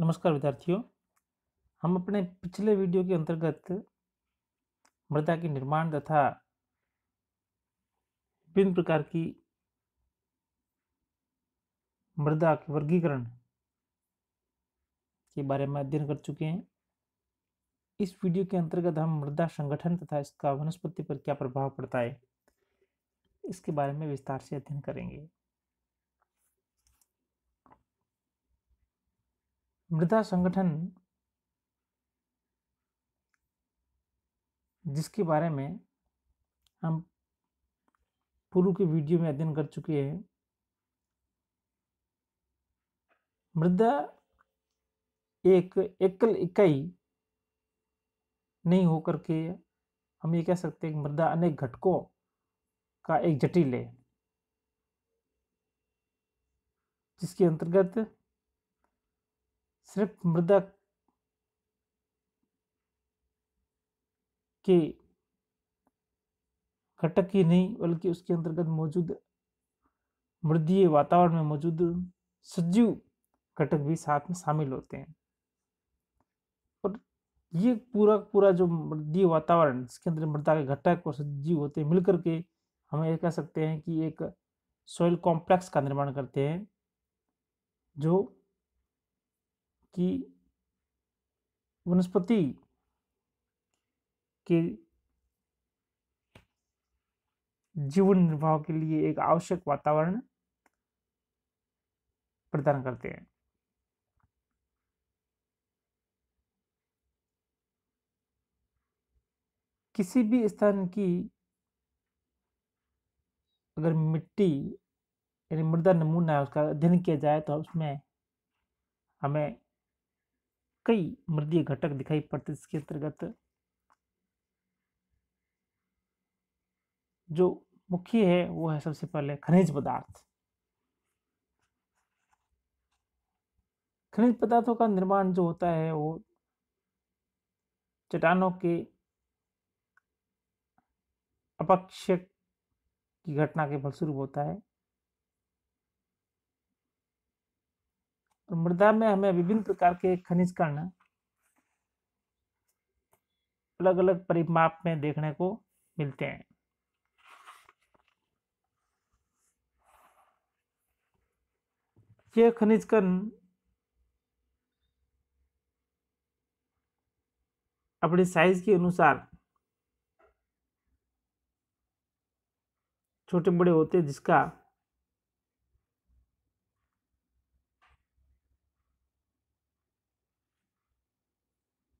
नमस्कार विद्यार्थियों हम अपने पिछले वीडियो के अंतर्गत मृदा के निर्माण तथा विभिन्न प्रकार की मृदा के वर्गीकरण के बारे में अध्ययन कर चुके हैं इस वीडियो के अंतर्गत हम मृदा संगठन तथा इसका वनस्पति पर क्या प्रभाव पड़ता है इसके बारे में विस्तार से अध्ययन करेंगे मृदा संगठन जिसके बारे में हम पूर्व के वीडियो में अध्ययन कर चुके हैं मृदा एक एकल इकाई नहीं होकर के हम ये कह सकते हैं कि मृदा अनेक घटकों का एक जटिल है जिसके अंतर्गत सिर्फ मृतक के घटक ही नहीं बल्कि उसके अंतर्गत मौजूद मृदीय वातावरण में मौजूद सजीव घटक भी साथ में शामिल होते हैं और ये पूरा पूरा जो मृदीय वातावरण जिसके अंदर मृदा के घटक और सजीव होते हैं मिलकर के हम ये कह सकते हैं कि एक सोयल कॉम्प्लेक्स का निर्माण करते हैं जो कि वनस्पति के जीवन निर्वाह के लिए एक आवश्यक वातावरण प्रदान करते हैं किसी भी स्थान की अगर मिट्टी यानी मृदा नमूना है उसका अध्ययन किया जाए तो उसमें हमें कई मृदीय घटक दिखाई पड़ते इसके अंतर्गत जो मुख्य है वो है सबसे पहले खनिज पदार्थ खनिज पदार्थों का निर्माण जो होता है वो चट्टानों के अपक्षय की घटना के फलस्वरूप होता है तो मृदा में हमें विभिन्न प्रकार के खनिज कण अलग अलग परिमाप में देखने को मिलते हैं यह खनिज कण अपने साइज के अनुसार छोटे बड़े होते जिसका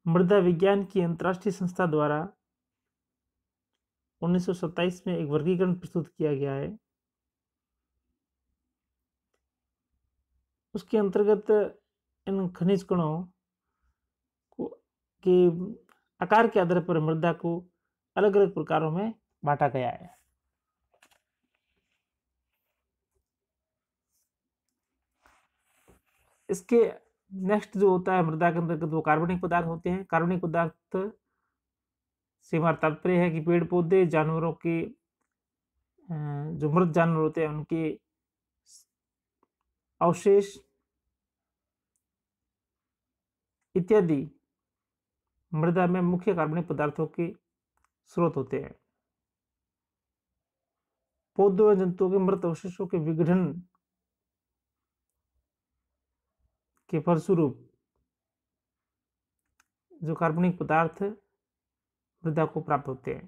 मृदा विज्ञान की अंतर्राष्ट्रीय संस्था द्वारा 1927 में एक वर्गीकरण प्रस्तुत किया गया है उसके अंतर्गत इन खनिज कणों को के आकार के आधार पर मृदा को अलग अलग प्रकारों में बांटा गया है इसके नेक्स्ट जो होता है मृदा के अंतर्गत वो कार्बनिक पदार्थ होते हैं कार्बनिक पदार्थ से हमारा तात्पर्य है कि पेड़ पौधे जानवरों के जो मृत जानवर होते हैं उनके अवशेष इत्यादि मृदा में मुख्य कार्बनिक पदार्थों के स्रोत होते हैं पौधों एवं जंतुओं के मृत अवशेषों के विघटन के फलस्वरूप जो कार्बनिक पदार्थ मृदा को प्राप्त होते हैं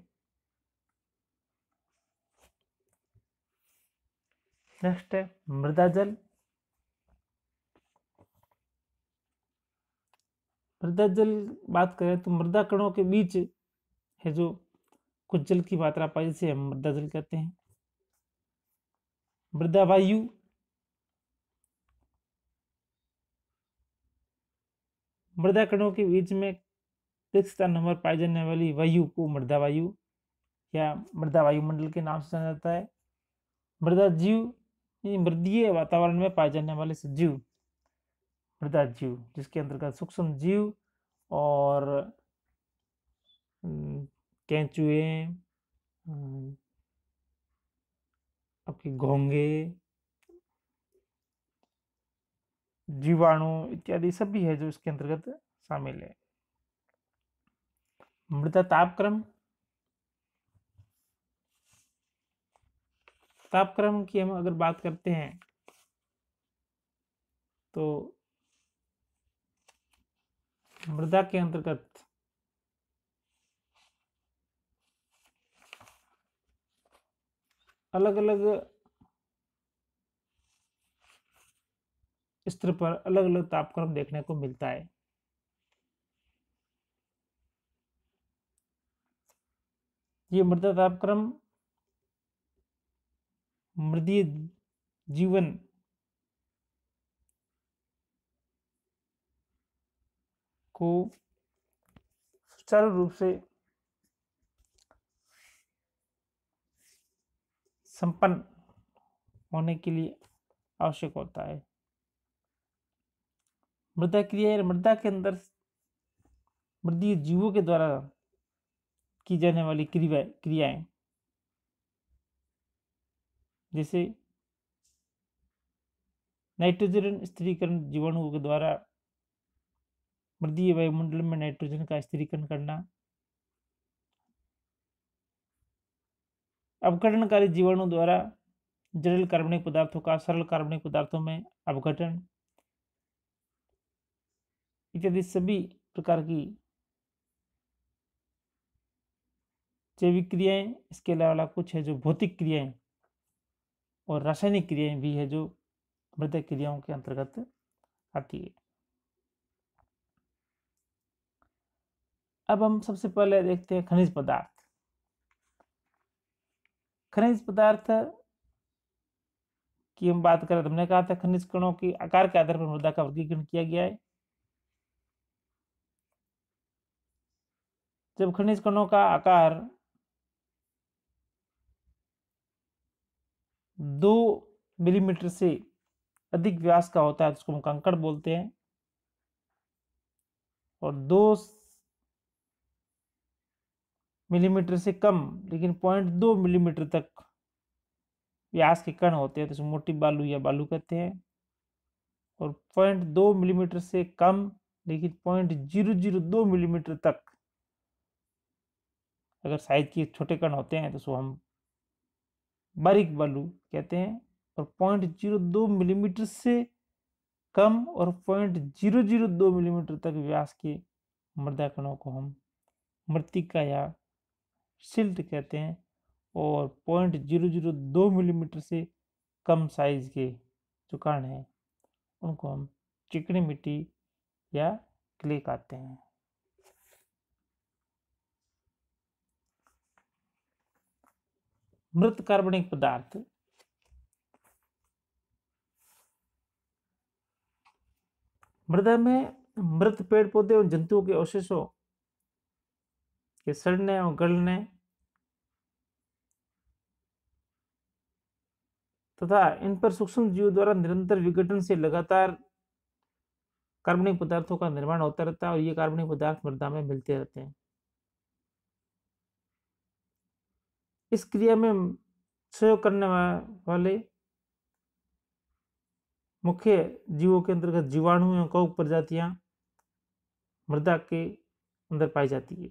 नेक्स्ट है मृदा जल मृदा जल बात करें तो मृदा कणों के बीच है जो कुछ जल की मात्रा पाई जिसे हम मृदा जल कहते हैं मृदा वायु मृदा कणों के बीच में रिक्त नंबर पाई जाने वाली वायु को मृदा वायु या मृदा वायुमंडल के नाम से जाना जाता है मृदा जीव मृदीय वातावरण में पाए जाने वाले सजीव मृदा जीव जिसके अंतर्गत सूक्ष्म जीव और हम्म, केंचुए हम्म, आपके घोंगे जीवाणु इत्यादि सभी है जो इसके अंतर्गत शामिल है मृदा तापक्रम तापक्रम की हम अगर बात करते हैं तो मृदा के अंतर्गत अलग अलग स्तर पर अलग अलग तापक्रम देखने को मिलता है ये मृदा तापक्रम मृदीय जीवन को सुचारू रूप से संपन्न होने के लिए आवश्यक होता है मृदा क्रिया मृदा के अंदर मृदीय जीवों के द्वारा की जाने वाली क्रिया क्रियाएं जैसे नाइट्रोजन स्थिरीकरण जीवाणुओं के द्वारा मृदीय वायुमंडल में नाइट्रोजन का स्थिरीकरण करना अवघटनकारी जीवाणु द्वारा जटिल कार्बनिक पदार्थों का सरल कार्बनिक पदार्थों में अवघटन इत्यादि सभी प्रकार की जैविक क्रियाएं इसके अलावा कुछ है जो भौतिक क्रियाएं और रासायनिक क्रियाएं भी है जो मृदा क्रियाओं के अंतर्गत आती है अब हम सबसे पहले देखते हैं खनिज पदार्थ खनिज पदार्थ की हम बात करें तो हमने कहा था खनिज कणों के आकार के आधार पर मृदा का वर्गीकरण किया गया है जब खनिज कणों का आकार दो मिलीमीटर से अधिक व्यास का होता है जिसको हम कंकड़ बोलते हैं और दो मिलीमीटर से कम लेकिन पॉइंट दो मिलीमीटर तक व्यास के कण होते हैं तो इसमें मोटी बालू या बालू कहते हैं और पॉइंट दो मिलीमीटर से कम लेकिन पॉइंट जीरो जीरो दो मिलीमीटर तक अगर साइज के छोटे कण होते हैं तो उसको हम बारीक बालू कहते हैं और पॉइंट जीरो दो मिलीमीटर से कम और पॉइंट जीरो जीरो दो मिलीमीटर तक व्यास के मृदा कणों को हम मृतिका या सिल्ट कहते हैं और पॉइंट जीरो जीरो दो मिलीमीटर से कम साइज के जो कण हैं उनको हम चिकनी मिट्टी या क्ले कहते हैं मृत कार्बनिक पदार्थ मृदा में मृत पेड़ पौधे और जंतुओं के अवशेषों के सड़ने और गलने तथा इन पर सूक्ष्म जीव द्वारा निरंतर विघटन से लगातार कार्बनिक पदार्थों का निर्माण होता रहता है और ये कार्बनिक पदार्थ मृदा में मिलते रहते हैं इस क्रिया में सहयोग करने वाले मुख्य जीवों के अंतर्गत जीवाणु एवं कौक प्रजातियां मृदा के अंदर पाई जाती है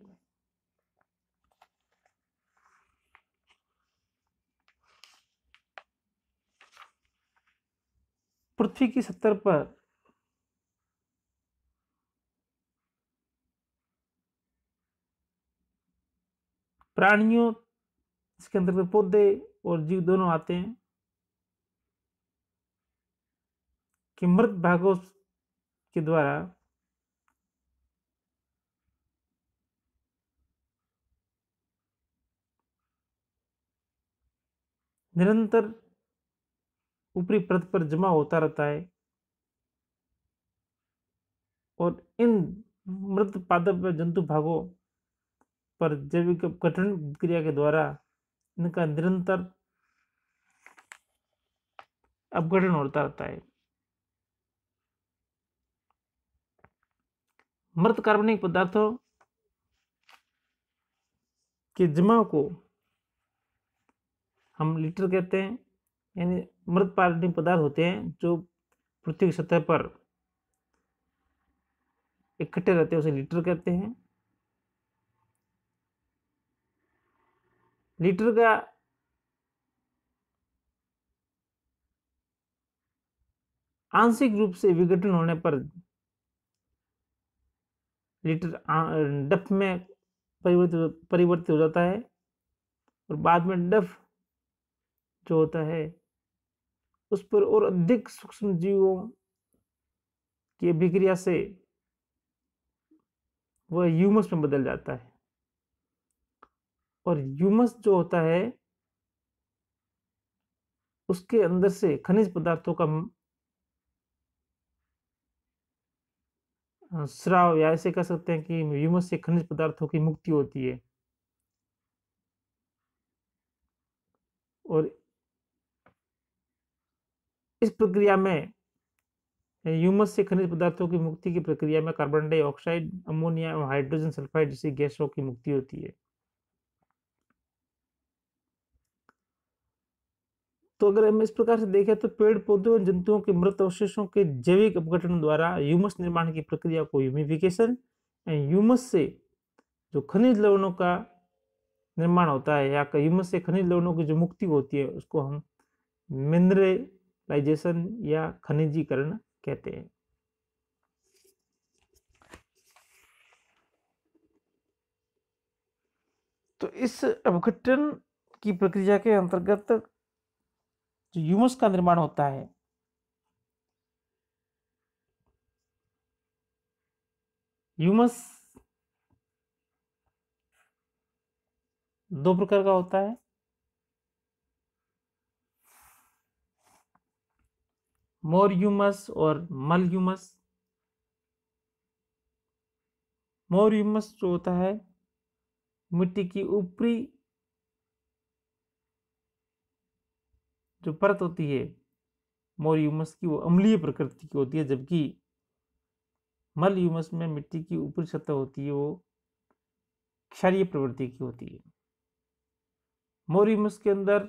पृथ्वी की सत्तर पर प्राणियों इसके अंतर्गत पौधे और जीव दोनों आते हैं कि मृत भागों के द्वारा निरंतर ऊपरी परत पर जमा होता रहता है और इन मृत पादप जंतु भागों पर जैविक कठिन क्रिया के द्वारा इनका निरंतर अपघटन होता रहता है मृत कार्बनिक पदार्थों के जमाव को हम लीटर कहते हैं यानी मृत कार्बनिक पदार्थ होते हैं जो पृथ्वी की सतह पर इकट्ठे रहते हैं उसे लीटर कहते हैं लीटर का आंशिक रूप से विघटन होने पर लीटर डफ में परिवर्तित परिवर्तित हो जाता है और बाद में डफ जो होता है उस पर और अधिक सूक्ष्म जीवों की अभिक्रिया से वह ह्यूमस में बदल जाता है और यूमस जो होता है उसके अंदर से खनिज पदार्थों का श्राव या ऐसे कह सकते हैं कि यूमस से खनिज पदार्थों की मुक्ति होती है और इस प्रक्रिया में ह्यूमस से खनिज पदार्थों की मुक्ति की प्रक्रिया में कार्बन डाइऑक्साइड अमोनिया और हाइड्रोजन सल्फाइड जैसी गैसों की मुक्ति होती है तो अगर हम इस प्रकार से देखें तो पेड़ पौधों और जंतुओं के मृत अवशेषों के जैविक अपघटन द्वारा ह्यूमस निर्माण की प्रक्रिया को ह्यूमिफिकेशन एंड ह्यूमस से जो खनिज लवणों का निर्माण होता है या ह्यूमस से खनिज लवणों की जो मुक्ति होती है उसको हम मिनरलाइजेशन या खनिजीकरण कहते हैं तो इस अवघटन की प्रक्रिया के अंतर्गत जो यूमस का निर्माण होता है यूमस दो प्रकार का होता है मोर यूमस और मल यूमस मोर यूमस जो होता है मिट्टी की ऊपरी जो परत होती है मोर की वो अम्लीय प्रकृति की होती है जबकि मल यूमस में मिट्टी की ऊपरी सतह होती है वो क्षारीय प्रवृत्ति की होती है मोर के अंदर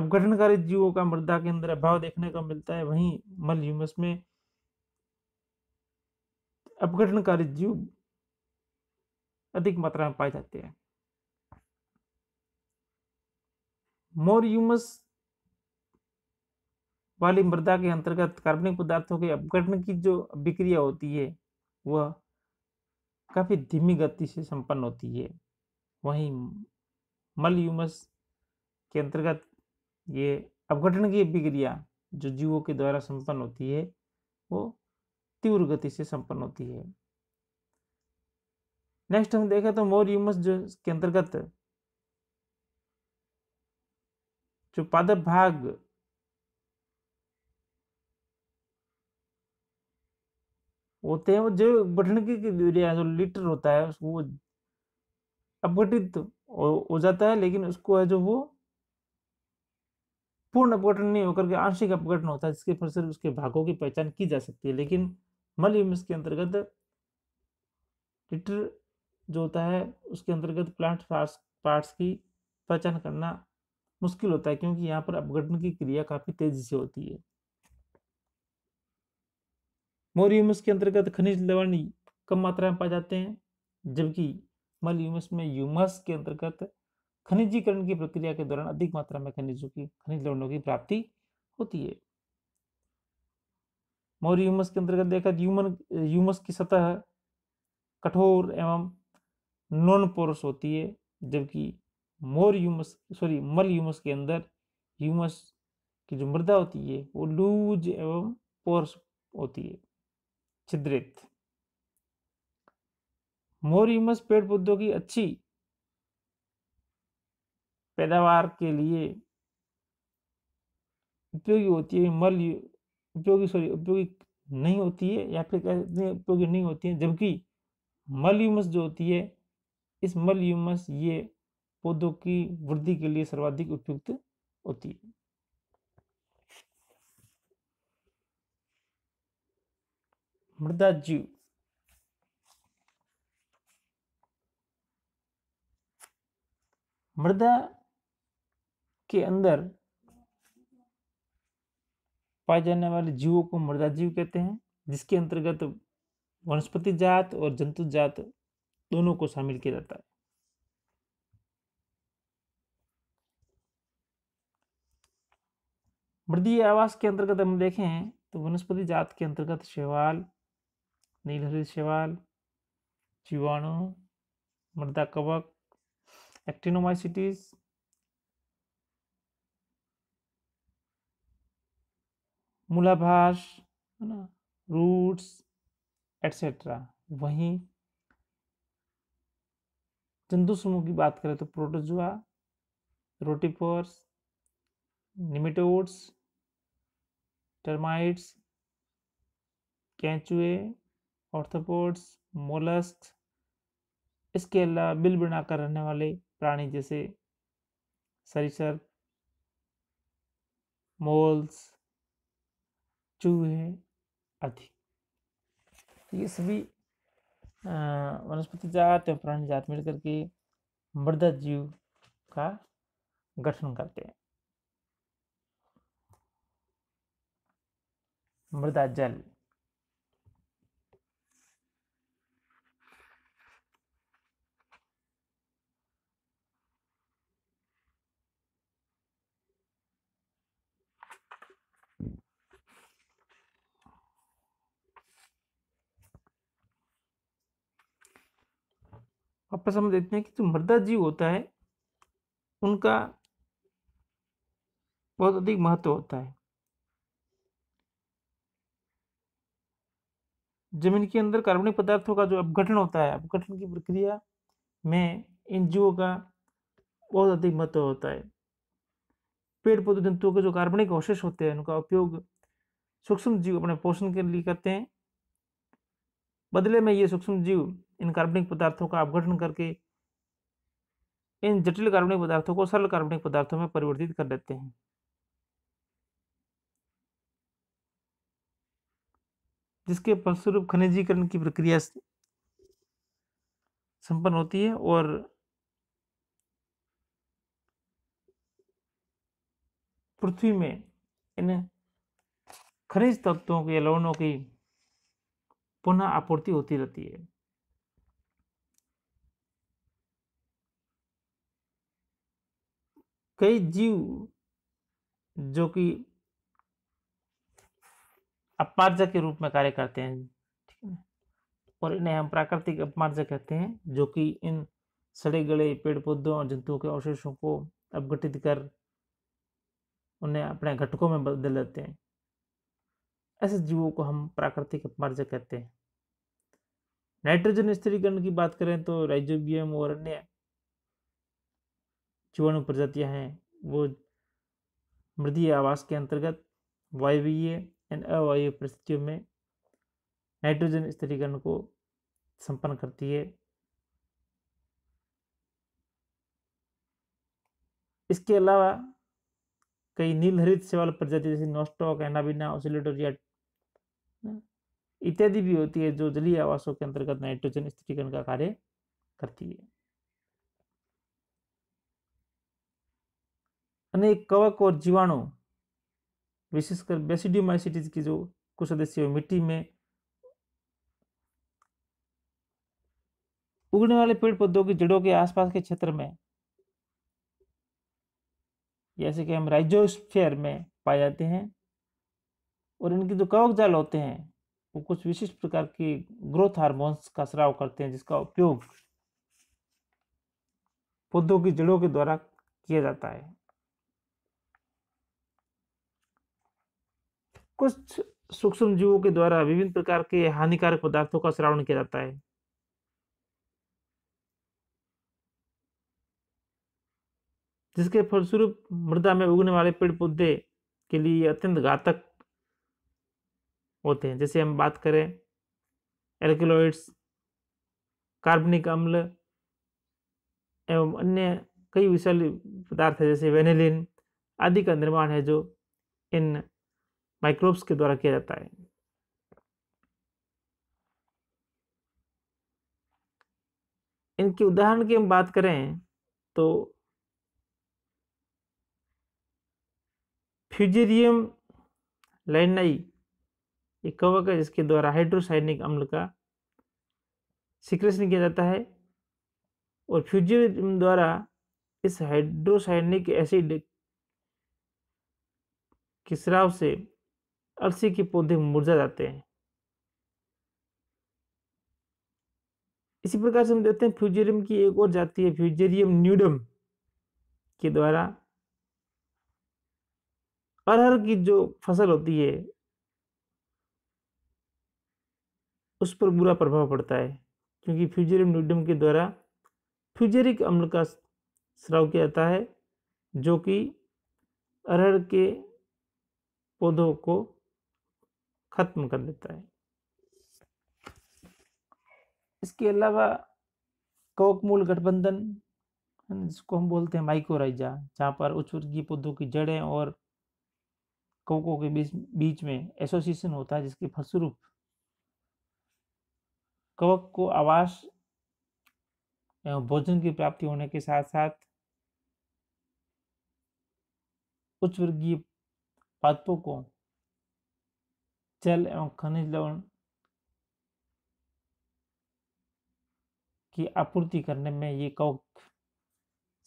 अपघटनकारी जीवों का मृदा के अंदर अभाव देखने को मिलता है वहीं मल में अपघटनकारी जीव अधिक मात्रा में पाए जाते हैं यूमस वाली मृदा के अंतर्गत कार्बनिक पदार्थों के अपघटन की जो अभिक्रिया होती है वह काफ़ी धीमी गति से संपन्न होती है वहीं मल यूमस के अंतर्गत ये अपघटन की अभिक्रिया जो जीवों के द्वारा संपन्न होती है वो तीव्र गति से संपन्न होती है नेक्स्ट हम देखें तो मोर यूमस जो के अंतर्गत जो पद भाग होते हैं वो जो बटनकी के द्वारा जो लीटर होता है उसको अपघटित हो जाता है लेकिन उसको है जो वो पूर्ण अपघटन नहीं होकर के आंशिक अपघटन होता है जिसके फलस्वरूप उसके भागों की पहचान की जा सकती है लेकिन मल मलिम के अंतर्गत लीटर जो होता है उसके अंतर्गत प्लांट पार्ट्स पार्ट्स की पहचान करना मुश्किल होता है क्योंकि यहाँ पर अपघटन की क्रिया काफी तेजी से होती है मोर के अंतर्गत खनिज लवण कम मात्रा में पाए जाते हैं जबकि मल यूमस में यूमस के अंतर्गत खनिजीकरण की प्रक्रिया के दौरान अधिक मात्रा में खनिजों की खनिज लवणों की प्राप्ति होती है मोर के अंतर्गत देखा यूमन यूमस की सतह कठोर एवं नॉन पोरस होती है जबकि mor humus sorry mull humus के अंदर ह्यूमस की जो मृदा होती है वो लूज एवं पोर्स होती है छिद्रित मोर ह्यूमस पेड़ पौधों की अच्छी पैदावार के लिए उपयोगी होती है मल उपयोगी सॉरी उपयोगी नहीं होती है या फिर कहते उपयोगी नहीं होती है जबकि मल ह्यूमस जो होती है इस मल ह्यूमस ये पौधों की वृद्धि के लिए सर्वाधिक उपयुक्त होती है मृदा जीव मृदा के अंदर पाए जाने वाले जीवों को मृदा जीव कहते हैं जिसके अंतर्गत वनस्पति जात और जंतु जात दोनों को शामिल किया जाता है मृदीय आवास के अंतर्गत हम देखें तो वनस्पति जात के अंतर्गत शैवाल नीलहरित शैवाल जीवाणु मृदा कवक एक्टिनोमाइसिटीज मूलाभास है ना रूट्स एटसेट्रा वहीं जंतु समूह की बात करें तो प्रोटोजुआ रोटीपोर्स निमिटोड्स टर्माइट्स कैचुए ऑर्थोपोड्स मोलस्क इसके अलावा बिल बनाकर रहने वाले प्राणी जैसे सरीसर मोल्स चूहे आदि तो ये सभी वनस्पति जात और प्राणी जात मिलकर के मृदा जीव का गठन करते हैं मृदा जल वापस हम देखते हैं कि जो मृदा जीव होता है उनका बहुत अधिक महत्व होता है जमीन के अंदर कार्बनिक पदार्थों का जो अपघटन होता है अपघटन की प्रक्रिया में इन जीवों का बहुत अधिक महत्व होता है पेड़ पौधे जंतुओं के जो कार्बनिक अवशेष होते हैं उनका उपयोग सूक्ष्म जीव अपने पोषण के लिए करते हैं बदले में ये सूक्ष्म जीव इन कार्बनिक पदार्थों का अपघटन करके इन जटिल कार्बनिक पदार्थों को सरल कार्बनिक पदार्थों में परिवर्तित कर लेते हैं जिसके फलस्वरूप खनिजीकरण की प्रक्रिया संपन्न होती है और पृथ्वी में इन खनिज तत्वों के लवणों की पुनः आपूर्ति होती रहती है कई जीव जो कि अपमार्जक के रूप में कार्य करते हैं ठीक है और इन्हें हम प्राकृतिक अपमार्जक कहते हैं जो कि इन सड़े गले पेड़ पौधों और जंतुओं के अवशेषों को अपघटित कर उन्हें अपने घटकों में बदल देते हैं ऐसे जीवों को हम प्राकृतिक अपमार्जक कहते हैं नाइट्रोजन स्थिरीकरण की बात करें तो राइजोबियम और अन्य जीवाणु प्रजातियां हैं वो मृदीय आवास के अंतर्गत वायवीय एंड अवायु परिस्थितियों में नाइट्रोजन स्थिरीकरण को संपन्न करती है इसके अलावा कई नील हरित सेवाल प्रजाति जैसे नोस्टॉक एनाबिना ऑसिलेटोरिया इत्यादि भी होती है जो जलीय आवासों के अंतर्गत नाइट्रोजन स्थिरीकरण का कार्य करती है अनेक कवक और जीवाणु विशेषकर बेसिडियोमाइसिटीज की जो कुछ सदस्य मिट्टी में उगने वाले पेड़ पौधों की जड़ों के आसपास के क्षेत्र में जैसे कि हम राइजोस्फेयर में पाए जाते हैं और इनके जो कवक जाल होते हैं वो कुछ विशिष्ट प्रकार के ग्रोथ हार्मोन्स का स्राव करते हैं जिसका उपयोग पौधों की जड़ों के द्वारा किया जाता है कुछ सूक्ष्म जीवों के द्वारा विभिन्न प्रकार के हानिकारक पदार्थों का श्रावण किया जाता है जिसके फलस्वरूप मृदा में उगने वाले पेड़ पौधे के लिए अत्यंत घातक होते हैं जैसे हम बात करें एल्किलोइड्स कार्बनिक अम्ल एवं अन्य कई विशाल पदार्थ है जैसे वेनेलिन आदि का निर्माण है जो इन माइक्रोब्स के द्वारा किया जाता है इनके उदाहरण की हम बात करें तो फ्यूजेरियम लाइनाई एक कवक है जिसके द्वारा हाइड्रोसाइनिक अम्ल का सिक्रेशन किया जाता है और फ्यूजेरियम द्वारा इस हाइड्रोसाइनिक एसिड के से अलसी के पौधे मुरझा जाते हैं इसी प्रकार से हम देखते हैं फ्यूजेरियम की एक और जाति है फ्यूजेरियम न्यूडम के द्वारा अरहर की जो फसल होती है उस पर बुरा प्रभाव पड़ता है क्योंकि फ्यूजेरियम न्यूडम के द्वारा फ्यूजेरिक अम्ल का स्राव किया जाता है जो कि अरहर के पौधों को ख़त्म कर देता है इसके अलावा कवक मूल गठबंधन जिसको हम बोलते हैं माइकोराइजा जहाँ पर उच्च वर्गीय पौधों की जड़ें और कवकों के बीच बीच में एसोसिएशन होता है जिसके फलस्वरूप कवक को आवास एवं भोजन की प्राप्ति होने के साथ साथ उच्च वर्गीय पादपों को जल एवं खनिज लवण की आपूर्ति करने में ये कवक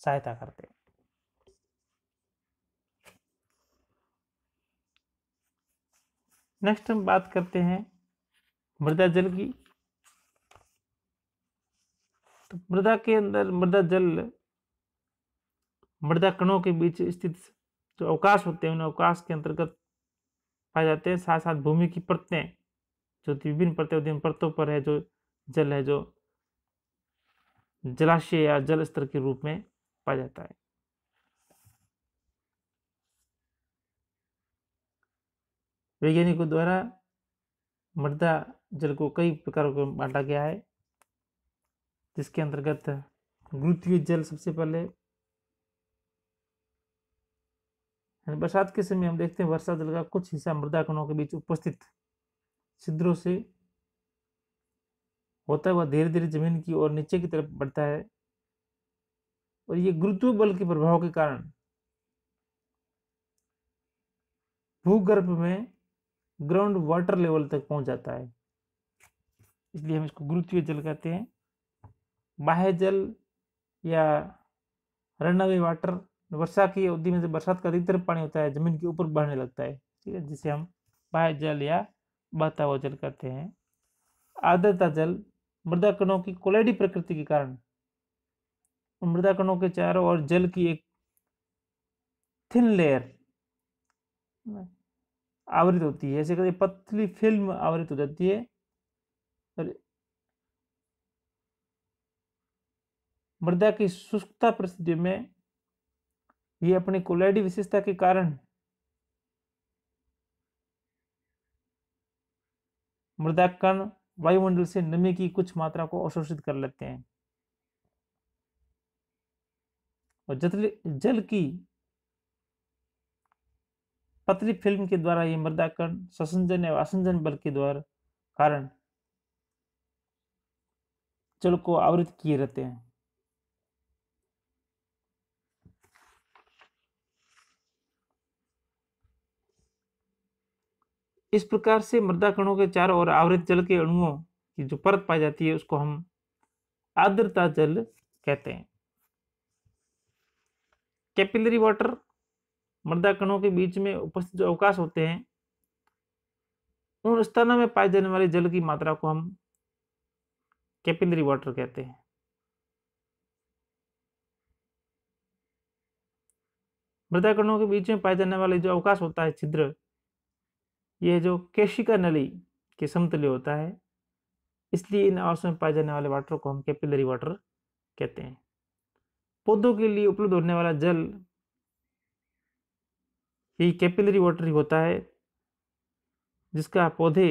सहायता करते हैं नेक्स्ट हम बात करते हैं मृदा जल की तो मृदा के अंदर मृदा जल मृदा कणों के बीच स्थित जो अवकाश होते हैं उन अवकाश के अंतर्गत पाए जाते हैं साथ साथ भूमि की परतें जो विभिन्न परतें होती हैं परतों पर है जो जल है जो जलाशय या जल स्तर के रूप में पाया जाता है वैज्ञानिकों द्वारा मृदा जल को कई प्रकारों को बांटा गया है जिसके अंतर्गत गुरुत्वीय जल सबसे पहले यानी बरसात के समय हम देखते हैं वर्षा जल का कुछ हिस्सा मृदा कणों के बीच उपस्थित छिद्रों से होता हुआ धीरे धीरे जमीन की ओर नीचे की तरफ बढ़ता है और ये गुरुत्व बल के प्रभाव के कारण भूगर्भ में ग्राउंड वाटर लेवल तक पहुंच जाता है इसलिए हम इसको गुरुत्वीय जल कहते हैं बाह्य जल या रनवे वाटर वर्षा की अवधि में जब बरसात का अधिकतर पानी होता है ज़मीन के ऊपर बढ़ने लगता है ठीक है जिसे हम बाह्य जल या बहता हुआ जल कहते हैं आर्द्रता जल मृदा कणों की कोलेडी प्रकृति के कारण मृदा कणों के चारों ओर जल की एक थिन लेयर आवृत होती है ऐसे कहते पतली फिल्म आवृत हो जाती है और मृदा की शुष्कता परिस्थितियों में ये अपनी कोलाइडी विशेषता के कारण मृदा कण वायुमंडल से नमी की कुछ मात्रा को अवशोषित कर लेते हैं और जल की पतली फिल्म के द्वारा ये मृदा कण ससंजन एवं असंजन बल के द्वारा कारण जल को आवृत किए रहते हैं इस प्रकार से मृदा कणों के चारों ओर आवृत जल के अणुओं की जो परत पाई जाती है उसको हम आर्द्रता जल कहते हैं कैपिलरी वाटर मृदा कणों के बीच में उपस्थित जो अवकाश होते हैं उन स्थानों में पाए जाने वाले जल की मात्रा को हम कैपिलरी वाटर कहते हैं मृदा कणों के बीच में पाए जाने वाले जो अवकाश होता है छिद्र यह जो केशिका नली के समतुल्य होता है इसलिए इन आवासों में पाए जाने वाले वाटर को हम कैपिलरी वाटर कहते हैं पौधों के लिए उपलब्ध होने वाला जल यही कैपिलरी वाटर ही होता है जिसका पौधे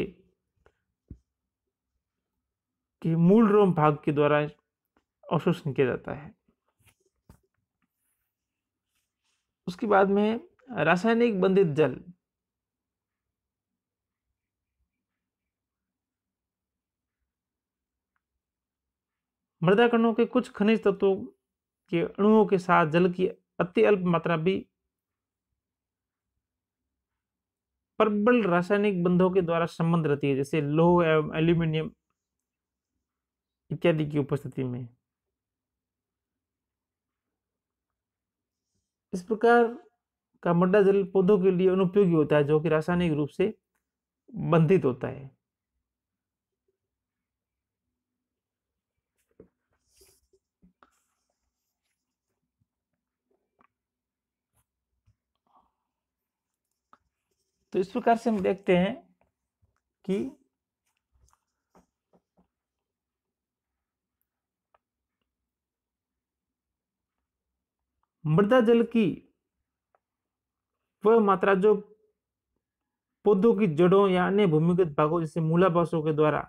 के मूल रोम भाग के द्वारा अवशोषण किया जाता है उसके बाद में रासायनिक बंधित जल कणों के कुछ खनिज तत्वों के अणुओं के साथ जल की अति अल्प मात्रा भी प्रबल रासायनिक बंधों के द्वारा संबंध रहती है जैसे लोह एवं एल्यूमिनियम इत्यादि की उपस्थिति में इस प्रकार का मड्डा जल पौधों के लिए अनुपयोगी होता है जो कि रासायनिक रूप से बंधित होता है तो इस प्रकार से हम देखते हैं कि मृदा जल की वह मात्रा जो पौधों की जड़ों या अन्य भूमिगत भागों जैसे मूलावासों के द्वारा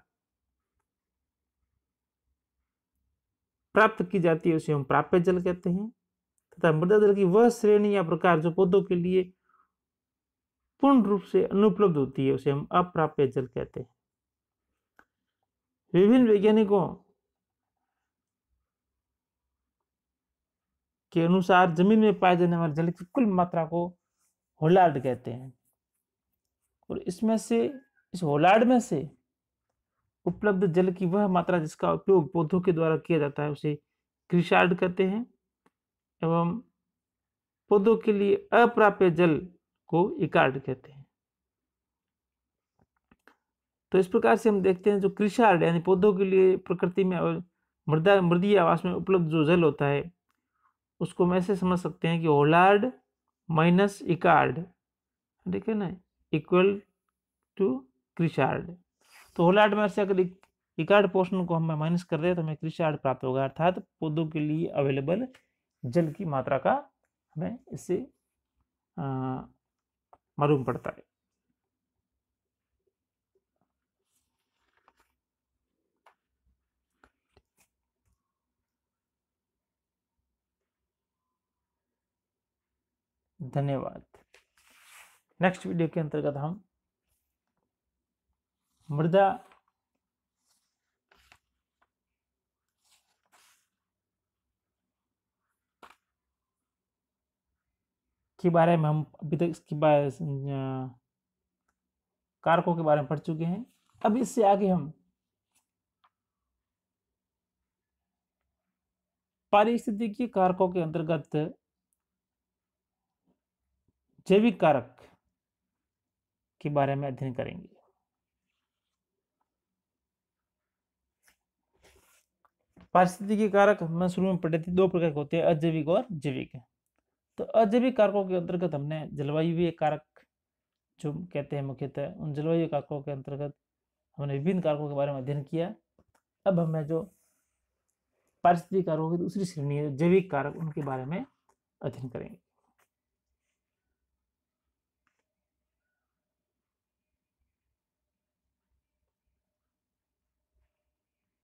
प्राप्त की जाती है उसे हम प्राप्य जल कहते हैं तथा मृदा जल की वह श्रेणी या प्रकार जो पौधों के लिए पूर्ण रूप से अनुपलब्ध होती है उसे हम अप्राप्य जल कहते हैं विभिन्न वैज्ञानिकों के अनुसार जमीन में पाए जाने वाले जल की कुल मात्रा को होलार्ड कहते हैं और इसमें से इस होलार्ड में से उपलब्ध जल की वह मात्रा जिसका उपयोग पौधों के द्वारा किया जाता है उसे कृषार्ड कहते हैं एवं पौधों के लिए अप्राप्य जल को इकार्ड कहते हैं तो इस प्रकार से हम देखते हैं जो कृषार्ड यानी पौधों के लिए प्रकृति में और मृदा मृदीय आवास में उपलब्ध जो जल होता है उसको हम ऐसे समझ सकते हैं कि होलार्ड माइनस इकार्ड ठीक है ना इक्वल टू क्रिशार्ड तो होलार्ड में से अगर इकार्ड पोषण को हम माइनस कर दें तो हमें क्रिशार्ड प्राप्त होगा अर्थात पौधों के लिए अवेलेबल जल की मात्रा का हमें इससे मरुम पड़ता है धन्यवाद नेक्स्ट वीडियो के अंतर्गत हम मृदा के बारे में हम अभी तक इसके कारकों के बारे में पढ़ चुके हैं अब इससे आगे हम पारिस्थितिकी कारकों के अंतर्गत जैविक कारक के बारे में अध्ययन करेंगे पारिस्थितिकी कारक हमने शुरू में पढ़े थे दो प्रकार के होते हैं अजैविक और जैविक तो अजैविक कारकों के अंतर्गत हमने जलवायु कारक जो कहते हैं मुख्यतः उन जलवायु कारकों के अंतर्गत हमने विभिन्न कारकों के बारे में अध्ययन किया अब हमें जो पारिस्थितिक कारकों की दूसरी श्रेणी है जैविक कारक उनके बारे में अध्ययन करेंगे